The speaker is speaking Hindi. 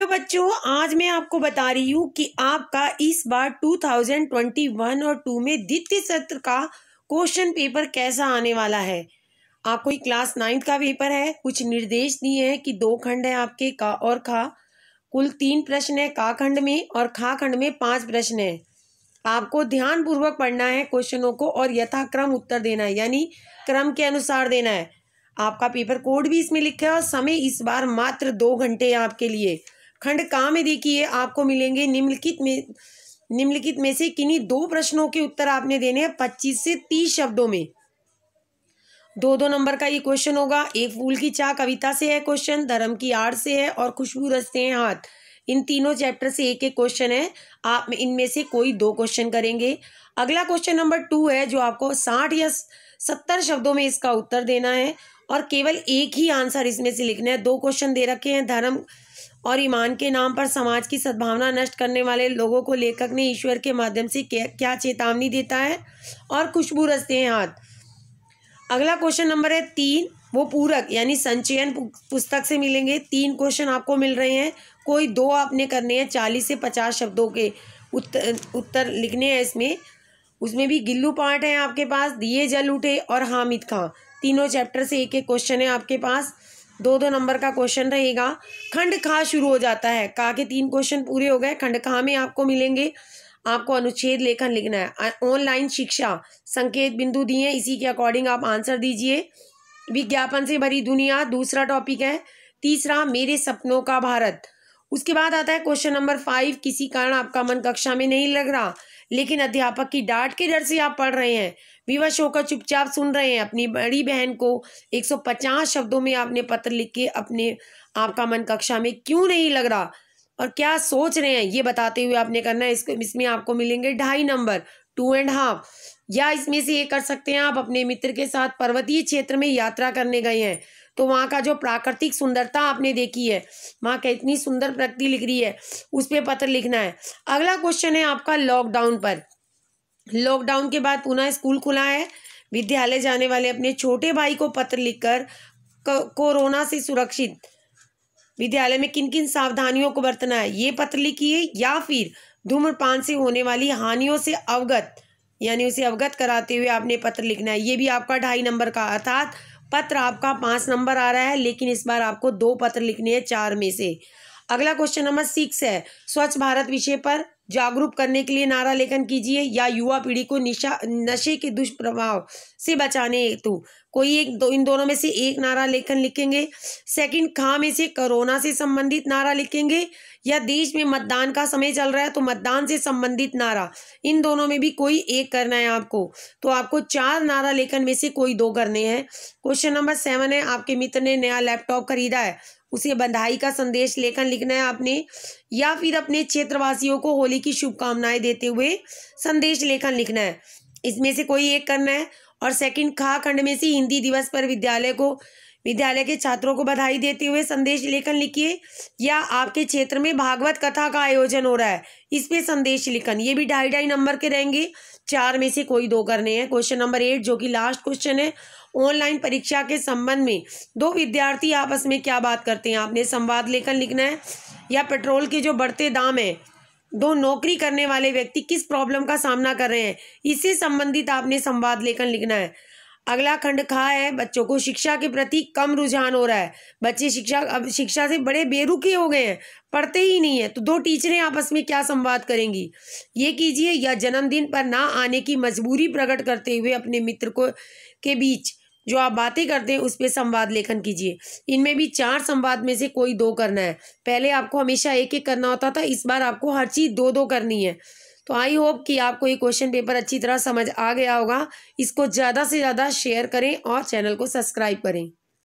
तो बच्चों आज मैं आपको बता रही हूँ कि आपका इस बार 2021 और 2 में द्वितीय सत्र का क्वेश्चन पेपर कैसा आने वाला है आपको क्लास नाइन्थ का पेपर है कुछ निर्देश दिए हैं कि दो खंड है आपके का और खा कुल तीन प्रश्न है का खंड में और खा खंड में पांच प्रश्न है आपको ध्यान पूर्वक पढ़ना है क्वेश्चनों को और यथाक्रम उत्तर देना है यानी क्रम के अनुसार देना है आपका पेपर कोड भी इसमें लिखा है और समय इस बार मात्र दो घंटे आपके लिए खंड का में देखिए आपको मिलेंगे निम्नलिखित में निम्नलिखित में से किन्हीं दो प्रश्नों के उत्तर आपने देने हैं पच्चीस से तीस शब्दों में दो दो नंबर का ये क्वेश्चन होगा एक फूल की चाह कविता से है क्वेश्चन धर्म की आड़ से है और खुशबू रस्ते हैं है हाथ इन तीनों चैप्टर से एक एक क्वेश्चन है आप इनमें से कोई दो क्वेश्चन करेंगे अगला क्वेश्चन नंबर टू है जो आपको साठ या सत्तर शब्दों में इसका उत्तर देना है और केवल एक ही आंसर इसमें से लिखना है दो क्वेश्चन दे रखे हैं धर्म और ईमान के नाम पर समाज की सद्भावना नष्ट करने वाले लोगों को लेखक ने ईश्वर के माध्यम से क्या चेतावनी देता है और खुशबू रचते हैं हाथ अगला क्वेश्चन नंबर है तीन वो पूरक यानी संचयन पुस्तक से मिलेंगे तीन क्वेश्चन आपको मिल रहे हैं कोई दो आपने करने हैं चालीस से पचास शब्दों के उत्तर उत्तर लिखने हैं इसमें उसमें भी गिल्लू पाठ है आपके पास दिए जल उठे और हामिद खां तीनों चैप्टर से एक एक क्वेश्चन है आपके पास दो दो नंबर का क्वेश्चन रहेगा खंड खा शुरू हो जाता है का के तीन क्वेश्चन पूरे हो गए खंड खा में आपको मिलेंगे आपको अनुच्छेद लेखन लिखना है ऑनलाइन शिक्षा संकेत बिंदु दिए इसी के अकॉर्डिंग आप आंसर दीजिए विज्ञापन से भरी दुनिया दूसरा टॉपिक है तीसरा मेरे सपनों का भारत उसके बाद आता है क्वेश्चन नंबर फाइव किसी कारण आपका मन कक्षा में नहीं लग रहा लेकिन अध्यापक की डांट के डर से आप पढ़ रहे हैं विवश होकर चुपचाप सुन रहे हैं अपनी बड़ी बहन को 150 शब्दों में आपने पत्र लिख के अपने आपका मन कक्षा में क्यों नहीं लग रहा और क्या सोच रहे हैं ये बताते हुए आपने करना है इसमें आपको मिलेंगे ढाई नंबर टू एंड हाफ या इसमें से ये कर सकते हैं आप अपने मित्र के साथ पर्वतीय क्षेत्र में यात्रा करने गए हैं तो वहाँ का जो प्राकृतिक सुंदरता आपने देखी है वहाँ का इतनी सुंदर प्रकृति लिख रही है उस पर पत्र लिखना है अगला क्वेश्चन है आपका लॉकडाउन पर लॉकडाउन के बाद पुनः स्कूल खुला है विद्यालय जाने वाले अपने छोटे भाई को पत्र लिखकर कोरोना से सुरक्षित विद्यालय में किन किन सावधानियों को बरतना है ये पत्र लिखिए या फिर धूम्रपान से होने वाली हानियों से अवगत यानी उसे अवगत कराते हुए आपने पत्र लिखना है ये भी आपका ढाई नंबर का अर्थात पत्र आपका पांच नंबर आ रहा है लेकिन इस बार आपको दो पत्र लिखने हैं चार में से अगला क्वेश्चन नंबर सिक्स है स्वच्छ भारत विषय पर जागरूक करने के लिए नारा लेखन कीजिए या युवा पीढ़ी को निशा नशे के दुष्प्रभाव से बचाने हेतु कोई एक दो इन दोनों में से एक नारा लेखन लिखेंगे सेकंड खा में से कोरोना से संबंधित नारा लिखेंगे या देश में मतदान का समय चल रहा है तो मतदान से संबंधित नारा इन दोनों में भी कोई एक करना है आपको तो आपको चार नारा लेखन में से कोई दो करने हैं क्वेश्चन नंबर सेवन है आपके मित्र ने नया लैपटॉप खरीदा है उसे बधाई का संदेश लेखन लिखना है आपने या फिर अपने क्षेत्रवासियों को होली होली की शुभकामनाएं देते हुए संदेश लेखन लिखना है इसमें से कोई एक करना है और सेकंड खा खंड में से हिंदी दिवस पर विद्यालय को विद्यालय के छात्रों को बधाई देते हुए संदेश लेखन लिखिए या आपके क्षेत्र में भागवत कथा का आयोजन हो रहा है इस पे संदेश लिखन ये भी ढाई ढाई नंबर के रहेंगे चार में से कोई दो करने हैं क्वेश्चन नंबर एट जो कि लास्ट क्वेश्चन है ऑनलाइन परीक्षा के संबंध में दो विद्यार्थी आपस में क्या बात करते हैं आपने संवाद लेखन लिखना है या पेट्रोल के जो बढ़ते दाम है दो नौकरी करने वाले व्यक्ति किस प्रॉब्लम का सामना कर रहे हैं इससे संबंधित आपने संवाद लेखन लिखना है अगला खंड खा है बच्चों को शिक्षा के प्रति कम रुझान हो रहा है बच्चे शिक्षा अब शिक्षा से बड़े बेरुखी हो गए हैं पढ़ते ही नहीं है तो दो टीचरें आपस में क्या संवाद करेंगी ये कीजिए या जन्मदिन पर ना आने की मजबूरी प्रकट करते हुए अपने मित्र को के बीच जो आप बातें करते हैं उस पर संवाद लेखन कीजिए इनमें भी चार संवाद में से कोई दो करना है पहले आपको हमेशा एक एक करना होता था इस बार आपको हर चीज़ दो दो करनी है तो आई होप कि आपको ये क्वेश्चन पेपर अच्छी तरह समझ आ गया होगा इसको ज़्यादा से ज़्यादा शेयर करें और चैनल को सब्सक्राइब करें